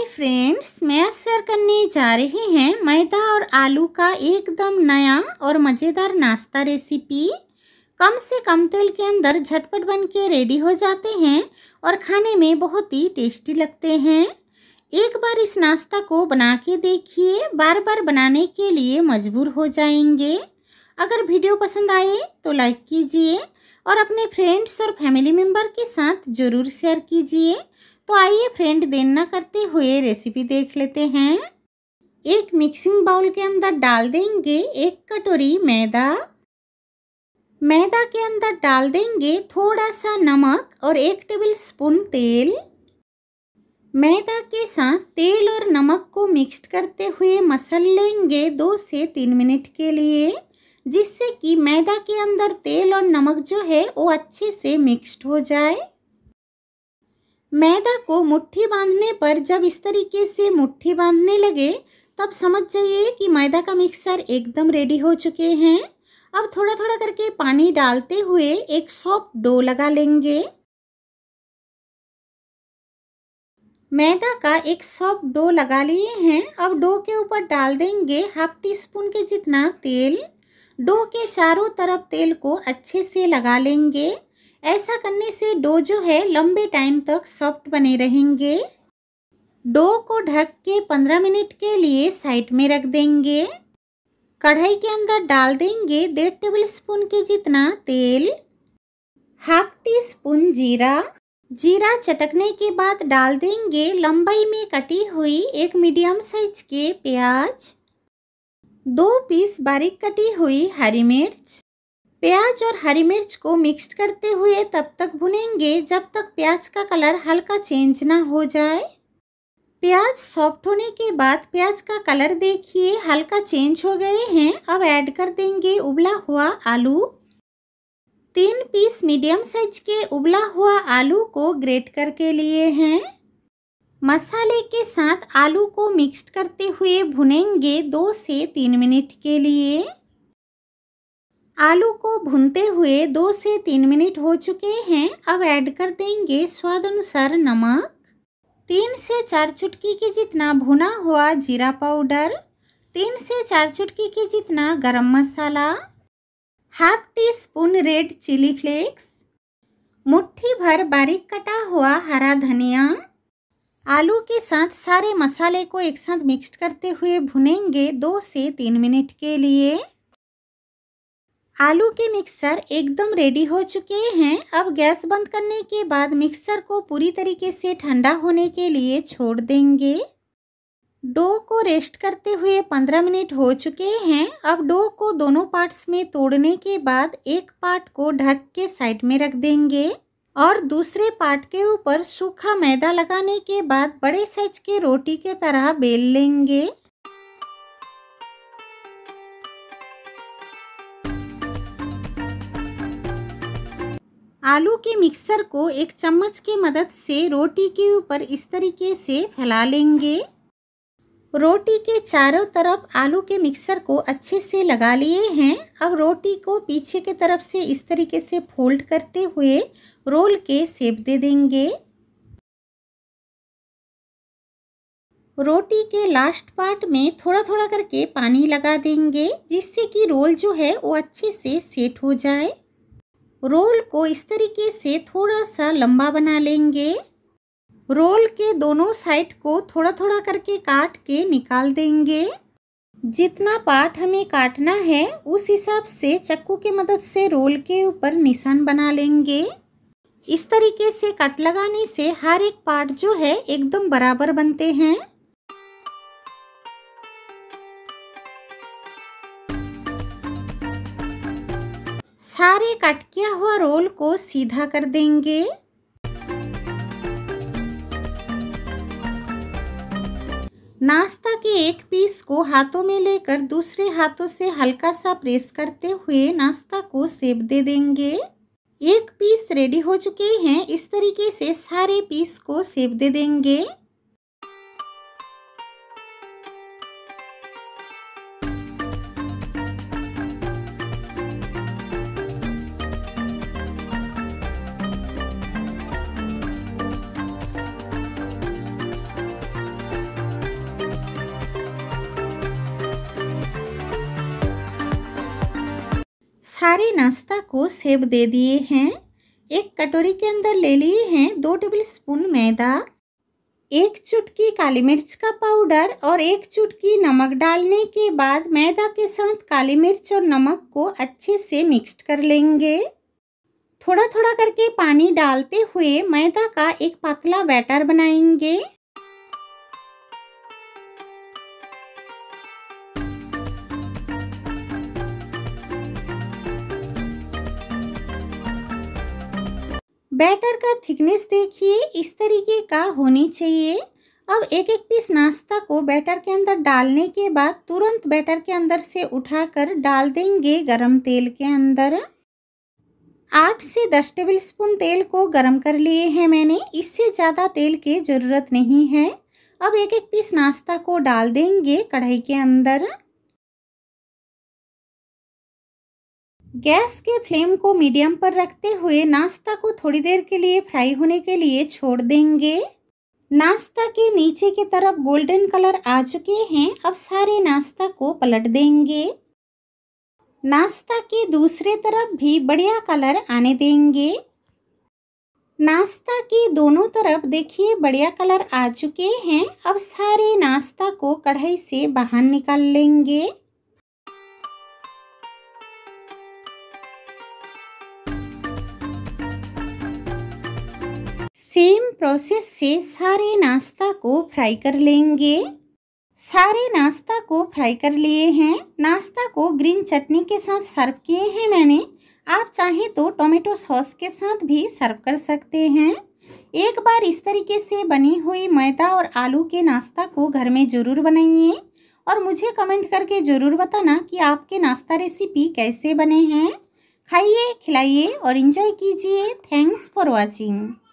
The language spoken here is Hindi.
हाय फ्रेंड्स मैं शेयर करने जा रहे हैं मैदा और आलू का एकदम नया और मज़ेदार नाश्ता रेसिपी कम से कम तेल के अंदर झटपट बन के रेडी हो जाते हैं और खाने में बहुत ही टेस्टी लगते हैं एक बार इस नाश्ता को बना के देखिए बार बार बनाने के लिए मजबूर हो जाएंगे अगर वीडियो पसंद आए तो लाइक कीजिए और अपने फ्रेंड्स और फैमिली मेम्बर के साथ ज़रूर शेयर कीजिए तो आइए फ्रेंड देर ना करते हुए रेसिपी देख लेते हैं एक मिक्सिंग बाउल के अंदर डाल देंगे एक कटोरी मैदा मैदा के अंदर डाल देंगे थोड़ा सा नमक और एक टेबल स्पून तेल मैदा के साथ तेल और नमक को मिक्सड करते हुए मसल लेंगे दो से तीन मिनट के लिए जिससे कि मैदा के अंदर तेल और नमक जो है वो अच्छे से मिक्स्ड हो जाए मैदा को मुट्ठी बांधने पर जब इस तरीके से मुट्ठी बांधने लगे तब समझ जाइए कि मैदा का मिक्सर एकदम रेडी हो चुके हैं अब थोड़ा थोड़ा करके पानी डालते हुए एक सॉफ्ट डो लगा लेंगे मैदा का एक सॉफ्ट डो लगा लिए हैं अब डो के ऊपर डाल देंगे हाफ टी स्पून के जितना तेल डो के चारों तरफ तेल को अच्छे से लगा लेंगे ऐसा करने से डो जो है लंबे टाइम तक सॉफ्ट बने रहेंगे डो को ढक के 15 मिनट के लिए साइड में रख देंगे कढ़ाई के अंदर डाल देंगे डेढ़ टेबल स्पून के जितना तेल हाफ टी स्पून जीरा जीरा चटकने के बाद डाल देंगे लंबाई में कटी हुई एक मीडियम साइज के प्याज दो पीस बारीक कटी हुई हरी मिर्च प्याज और हरी मिर्च को मिक्स करते हुए तब तक भुनेंगे जब तक प्याज का कलर हल्का चेंज ना हो जाए प्याज सॉफ्ट होने के बाद प्याज का कलर देखिए हल्का चेंज हो गए हैं अब ऐड कर देंगे उबला हुआ आलू तीन पीस मीडियम साइज के उबला हुआ आलू को ग्रेट करके लिए हैं मसाले के साथ आलू को मिक्स करते हुए भुनेंगे दो से तीन मिनट के लिए आलू को भूनते हुए दो से तीन मिनट हो चुके हैं अब ऐड कर देंगे स्वाद अनुसार नमक तीन से चार चुटकी के जितना भुना हुआ जीरा पाउडर तीन से चार चुटकी के जितना गरम मसाला half teaspoon red chilli flakes मुट्ठी भर बारीक कटा हुआ हरा धनिया आलू के साथ सारे मसाले को एक साथ मिक्स करते हुए भुनेंगे दो से तीन मिनट के लिए आलू के मिक्सर एकदम रेडी हो चुके हैं अब गैस बंद करने के बाद मिक्सर को पूरी तरीके से ठंडा होने के लिए छोड़ देंगे डो को रेस्ट करते हुए 15 मिनट हो चुके हैं अब डो को दोनों पार्ट्स में तोड़ने के बाद एक पार्ट को ढक के साइड में रख देंगे और दूसरे पार्ट के ऊपर सूखा मैदा लगाने के बाद बड़े साइज के रोटी के तरह बेल लेंगे आलू के मिक्सर को एक चम्मच की मदद से रोटी के ऊपर इस तरीके से फैला लेंगे रोटी के चारों तरफ आलू के मिक्सर को अच्छे से लगा लिए हैं अब रोटी को पीछे के तरफ से इस तरीके से फोल्ड करते हुए रोल के सेप दे देंगे रोटी के लास्ट पार्ट में थोड़ा थोड़ा करके पानी लगा देंगे जिससे कि रोल जो है वो अच्छे से सेट हो जाए रोल को इस तरीके से थोड़ा सा लंबा बना लेंगे रोल के दोनों साइड को थोड़ा थोड़ा करके काट के निकाल देंगे जितना पार्ट हमें काटना है उस हिसाब से चक्कू की मदद से रोल के ऊपर निशान बना लेंगे इस तरीके से कट लगाने से हर एक पार्ट जो है एकदम बराबर बनते हैं सारे कट किया हुआ रोल को सीधा कर देंगे नाश्ता के एक पीस को हाथों में लेकर दूसरे हाथों से हल्का सा प्रेस करते हुए नाश्ता को सेब दे देंगे एक पीस रेडी हो चुके हैं इस तरीके से सारे पीस को सेब दे देंगे सारे नाश्ता को सेब दे दिए हैं एक कटोरी के अंदर ले लिए हैं दो टेबल स्पून मैदा एक चुटकी काली मिर्च का पाउडर और एक चुटकी नमक डालने के बाद मैदा के साथ काली मिर्च और नमक को अच्छे से मिक्स कर लेंगे थोड़ा थोड़ा करके पानी डालते हुए मैदा का एक पतला बैटर बनाएंगे बैटर का थिकनेस देखिए इस तरीके का होनी चाहिए अब एक एक पीस नाश्ता को बैटर के अंदर डालने के बाद तुरंत बैटर के अंदर से उठाकर डाल देंगे गरम तेल के अंदर आठ से दस टेबल स्पून तेल को गरम कर लिए हैं मैंने इससे ज़्यादा तेल की ज़रूरत नहीं है अब एक एक पीस नाश्ता को डाल देंगे कढ़ाई के अंदर गैस के फ्लेम को मीडियम पर रखते हुए नाश्ता को थोड़ी देर के लिए फ्राई होने के लिए छोड़ देंगे नाश्ता के नीचे की तरफ गोल्डन कलर आ चुके हैं अब सारे नाश्ता को पलट देंगे नाश्ता के दूसरे तरफ भी बढ़िया कलर आने देंगे नाश्ता के दोनों तरफ देखिए बढ़िया कलर आ चुके हैं अब सारे नाश्ता को कढ़ाई से बाहर निकाल लेंगे सेम प्रोसेस से सारे नाश्ता को फ्राई कर लेंगे सारे नाश्ता को फ्राई कर लिए हैं नाश्ता को ग्रीन चटनी के साथ सर्व किए हैं मैंने आप चाहें तो टोमेटो सॉस के साथ भी सर्व कर सकते हैं एक बार इस तरीके से बनी हुई मैदा और आलू के नाश्ता को घर में ज़रूर बनाइए और मुझे कमेंट करके ज़रूर बताना कि आपके नाश्ता रेसिपी कैसे बने हैं खाइए खिलाइए और इन्जॉय कीजिए थैंक्स फॉर वॉचिंग